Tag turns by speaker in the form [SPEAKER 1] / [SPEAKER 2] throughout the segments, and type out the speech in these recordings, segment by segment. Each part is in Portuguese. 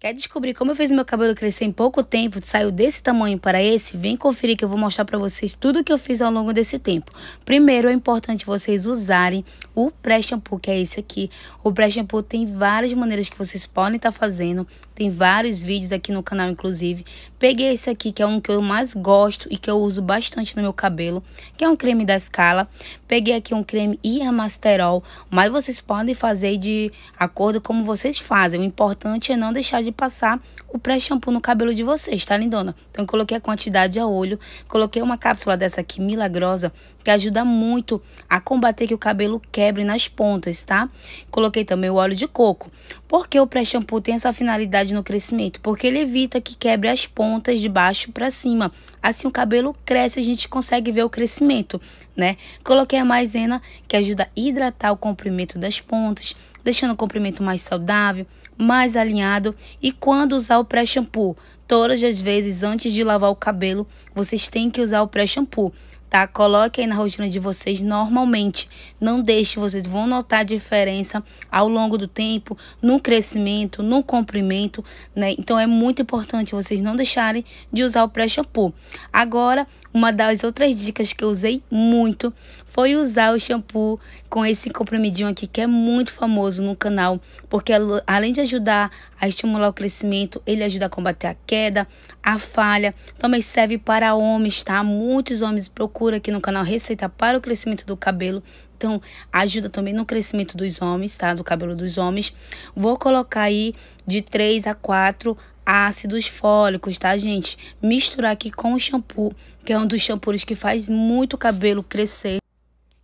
[SPEAKER 1] Quer descobrir como eu fiz meu cabelo crescer em pouco tempo, saiu desse tamanho para esse? Vem conferir que eu vou mostrar para vocês tudo que eu fiz ao longo desse tempo. Primeiro, é importante vocês usarem o pré-shampoo, que é esse aqui. O pré-shampoo tem várias maneiras que vocês podem estar tá fazendo. Tem vários vídeos aqui no canal, inclusive. Peguei esse aqui, que é um que eu mais gosto e que eu uso bastante no meu cabelo, que é um creme da Scala. Peguei aqui um creme Iamasterol, mas vocês podem fazer de acordo como vocês fazem. O importante é não deixar de de passar o pré-shampoo no cabelo de vocês, tá, lindona? Então, eu coloquei a quantidade a olho, coloquei uma cápsula dessa aqui, milagrosa, que ajuda muito a combater que o cabelo quebre nas pontas, tá? Coloquei também o óleo de coco. Por que o pré-shampoo tem essa finalidade no crescimento? Porque ele evita que quebre as pontas de baixo para cima. Assim, o cabelo cresce, a gente consegue ver o crescimento, né? Coloquei a maisena, que ajuda a hidratar o comprimento das pontas, deixando o comprimento mais saudável, mais alinhado e quando usar o pré-shampoo. Todas as vezes antes de lavar o cabelo, vocês têm que usar o pré-shampoo tá? Coloque aí na rotina de vocês normalmente. Não deixe, vocês vão notar a diferença ao longo do tempo, no crescimento, no comprimento, né? Então é muito importante vocês não deixarem de usar o pré-shampoo. Agora, uma das outras dicas que eu usei muito foi usar o shampoo com esse comprimidinho aqui que é muito famoso no canal, porque além de ajudar a estimular o crescimento, ele ajuda a combater a queda, a falha. Também serve para homens, tá? Muitos homens procuram procura aqui no canal receita para o crescimento do cabelo. Então, ajuda também no crescimento dos homens, tá? Do cabelo dos homens. Vou colocar aí de 3 a 4 ácidos fólicos, tá, gente? Misturar aqui com o shampoo, que é um dos shampoos que faz muito cabelo crescer.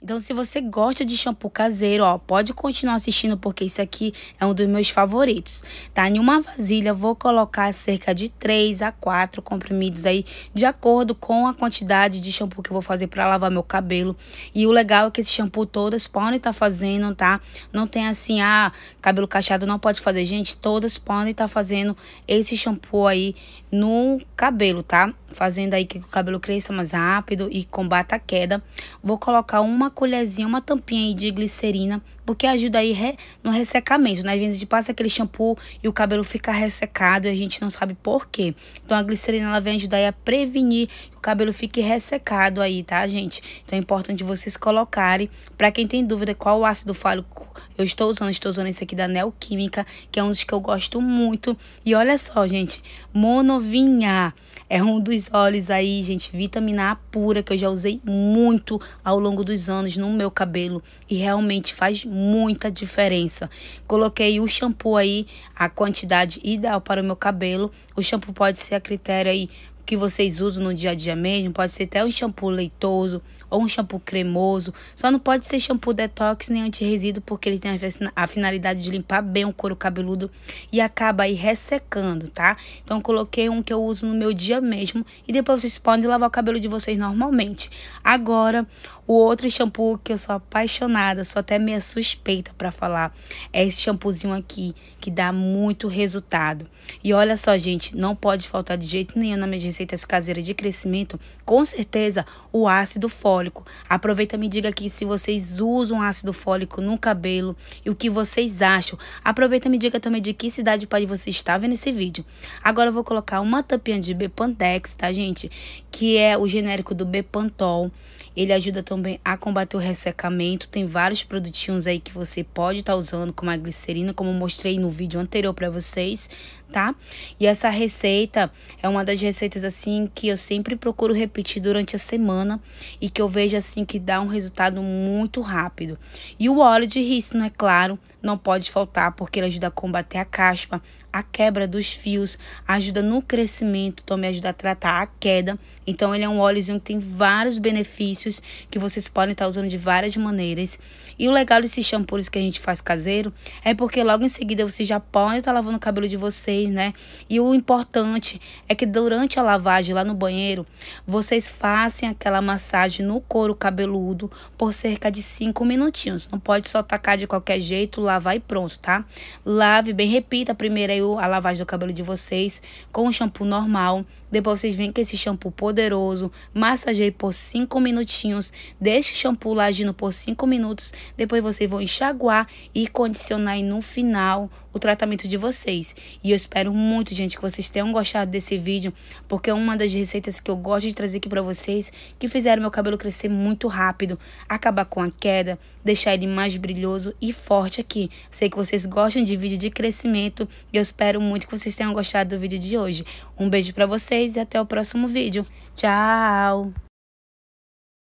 [SPEAKER 1] Então, se você gosta de shampoo caseiro, ó, pode continuar assistindo porque isso aqui é um dos meus favoritos, tá? Em uma vasilha, vou colocar cerca de 3 a 4 comprimidos aí, de acordo com a quantidade de shampoo que eu vou fazer para lavar meu cabelo. E o legal é que esse shampoo todas podem estar tá fazendo, tá? Não tem assim, ah, cabelo cacheado não pode fazer. Gente, todas podem estar tá fazendo esse shampoo aí no cabelo, tá? Fazendo aí que o cabelo cresça mais rápido e combata a queda. Vou colocar uma colherzinha, uma tampinha aí de glicerina, porque ajuda aí re, no ressecamento, né? Às vezes a gente passa aquele shampoo e o cabelo fica ressecado e a gente não sabe por quê. Então a glicerina ela vem ajudar aí a prevenir cabelo fique ressecado aí, tá, gente? Então é importante vocês colocarem. Pra quem tem dúvida qual ácido fálico eu estou usando, estou usando esse aqui da Neoquímica, que é um dos que eu gosto muito. E olha só, gente, Monovinha é um dos óleos aí, gente, vitamina A pura, que eu já usei muito ao longo dos anos no meu cabelo. E realmente faz muita diferença. Coloquei o shampoo aí, a quantidade ideal para o meu cabelo. O shampoo pode ser a critério aí que vocês usam no dia a dia mesmo, pode ser até um shampoo leitoso ou um shampoo cremoso. Só não pode ser shampoo detox nem anti-resíduo porque ele tem a finalidade de limpar bem o couro cabeludo e acaba aí ressecando, tá? Então coloquei um que eu uso no meu dia mesmo e depois vocês podem lavar o cabelo de vocês normalmente. Agora, o outro shampoo que eu sou apaixonada, sou até meio suspeita para falar, é esse shampoozinho aqui que dá muito resultado. E olha só, gente, não pode faltar de jeito nenhum na minha receitas caseiras de crescimento, com certeza o ácido fólico. Aproveita e me diga aqui se vocês usam ácido fólico no cabelo e o que vocês acham. Aproveita e me diga também de que cidade pode você estar vendo esse vídeo. Agora eu vou colocar uma tampinha de Bepantex, tá gente? Que é o genérico do Bepantol. Ele ajuda também a combater o ressecamento. Tem vários produtinhos aí que você pode estar tá usando, como a glicerina, como mostrei no vídeo anterior para vocês, tá? E essa receita é uma das receitas assim que eu sempre procuro repetir durante a semana e que eu vejo assim que dá um resultado muito rápido. E o óleo de rícino, é claro, não pode faltar porque ele ajuda a combater a caspa, a quebra dos fios, ajuda no crescimento, também ajuda a tratar a queda. Então ele é um óleozinho que tem vários benefícios que vocês podem estar usando de várias maneiras. E o legal desses shampoos que a gente faz caseiro é porque logo em seguida vocês já podem estar lavando o cabelo de vocês, né? E o importante é que durante a lavagem lavagem lá no banheiro, vocês façam aquela massagem no couro cabeludo por cerca de 5 minutinhos. Não pode só tacar de qualquer jeito, lavar e pronto, tá? Lave bem, repita primeiro a lavagem do cabelo de vocês com um shampoo normal depois vocês vêm com esse shampoo poderoso, massageie por 5 minutinhos, deixe o shampoo lá agindo por 5 minutos, depois vocês vão enxaguar e condicionar e no final o tratamento de vocês. E eu espero muito, gente, que vocês tenham gostado desse vídeo, porque é uma das receitas que eu gosto de trazer aqui para vocês, que fizeram meu cabelo crescer muito rápido, acabar com a queda, deixar ele mais brilhoso e forte aqui. Sei que vocês gostam de vídeo de crescimento e eu espero muito que vocês tenham gostado do vídeo de hoje. Um beijo para vocês vocês e até o próximo vídeo. Tchau!